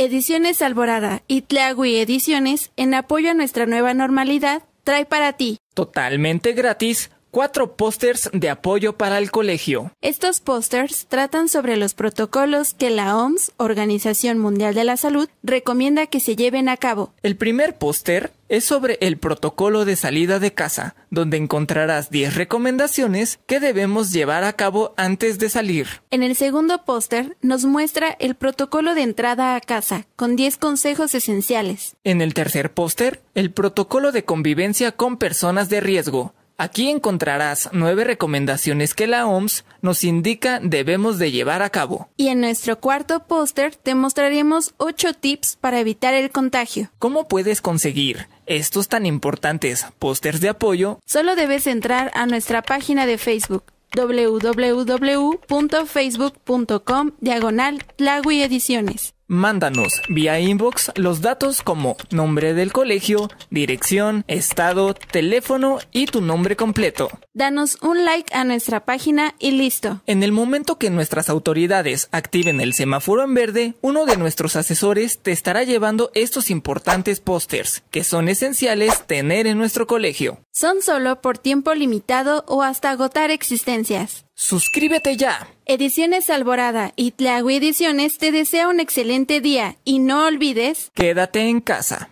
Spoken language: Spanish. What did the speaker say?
Ediciones Alborada y Ediciones, en apoyo a nuestra nueva normalidad, trae para ti. Totalmente gratis. Cuatro pósters de apoyo para el colegio. Estos pósters tratan sobre los protocolos que la OMS, Organización Mundial de la Salud, recomienda que se lleven a cabo. El primer póster es sobre el protocolo de salida de casa, donde encontrarás 10 recomendaciones que debemos llevar a cabo antes de salir. En el segundo póster nos muestra el protocolo de entrada a casa, con 10 consejos esenciales. En el tercer póster, el protocolo de convivencia con personas de riesgo, Aquí encontrarás nueve recomendaciones que la OMS nos indica debemos de llevar a cabo. Y en nuestro cuarto póster te mostraremos ocho tips para evitar el contagio. ¿Cómo puedes conseguir estos tan importantes pósters de apoyo? Solo debes entrar a nuestra página de Facebook www.facebook.com diagonal Ediciones. Mándanos vía inbox los datos como nombre del colegio, dirección, estado, teléfono y tu nombre completo. Danos un like a nuestra página y listo. En el momento que nuestras autoridades activen el semáforo en verde, uno de nuestros asesores te estará llevando estos importantes pósters que son esenciales tener en nuestro colegio. Son solo por tiempo limitado o hasta agotar existencias. Suscríbete ya. Ediciones Alborada y Ediciones te desea un excelente día y no olvides, quédate en casa.